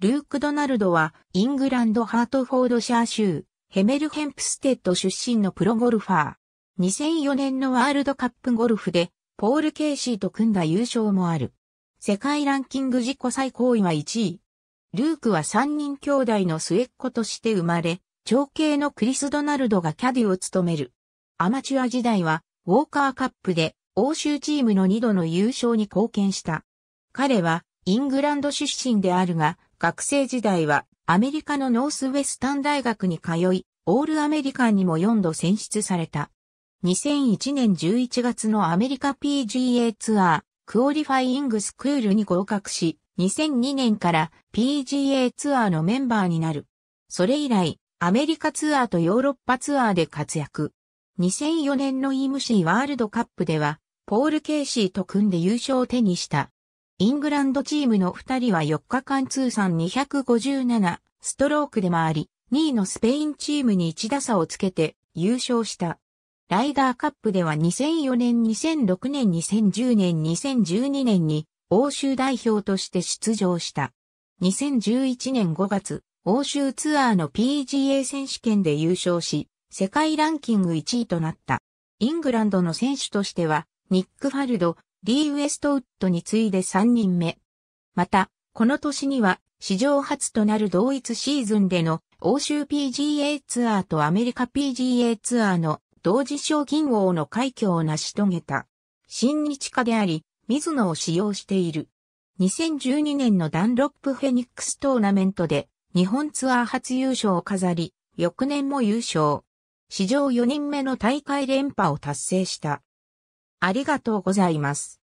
ルーク・ドナルドは、イングランド・ハートフォードシャー州、ヘメルヘンプステッド出身のプロゴルファー。2004年のワールドカップゴルフで、ポール・ケイシーと組んだ優勝もある。世界ランキング自己最高位は1位。ルークは3人兄弟の末っ子として生まれ、長兄のクリス・ドナルドがキャディを務める。アマチュア時代は、ウォーカーカップで、欧州チームの2度の優勝に貢献した。彼は、イングランド出身であるが、学生時代はアメリカのノースウェスタン大学に通い、オールアメリカンにも4度選出された。2001年11月のアメリカ PGA ツアー、クオリファイングスクールに合格し、2002年から PGA ツアーのメンバーになる。それ以来、アメリカツアーとヨーロッパツアーで活躍。2004年の EMC ワールドカップでは、ポール・ケイシーと組んで優勝を手にした。イングランドチームの2人は4日間通算257ストロークで回り、2位のスペインチームに1打差をつけて優勝した。ライダーカップでは2004年、2006年、2010年、2012年に欧州代表として出場した。2011年5月、欧州ツアーの PGA 選手権で優勝し、世界ランキング1位となった。イングランドの選手としては、ニック・ファルド、リー・ウエストウッドに次いで3人目。また、この年には史上初となる同一シーズンでの欧州 PGA ツアーとアメリカ PGA ツアーの同時賞金王の快挙を成し遂げた。新日課であり、水野を使用している。2012年のダンロップフェニックストーナメントで日本ツアー初優勝を飾り、翌年も優勝。史上4人目の大会連覇を達成した。ありがとうございます。